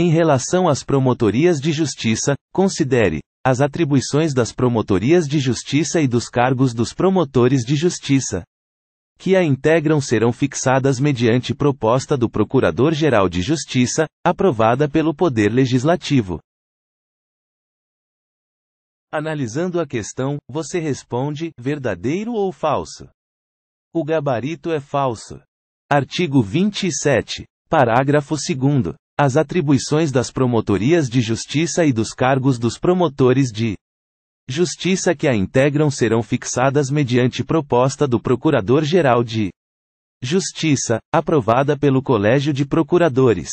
Em relação às promotorias de justiça, considere as atribuições das promotorias de justiça e dos cargos dos promotores de justiça que a integram serão fixadas mediante proposta do Procurador-Geral de Justiça, aprovada pelo Poder Legislativo. Analisando a questão, você responde: verdadeiro ou falso? O gabarito é falso. Artigo 27, parágrafo 2 as atribuições das promotorias de justiça e dos cargos dos promotores de justiça que a integram serão fixadas mediante proposta do Procurador-Geral de Justiça, aprovada pelo Colégio de Procuradores.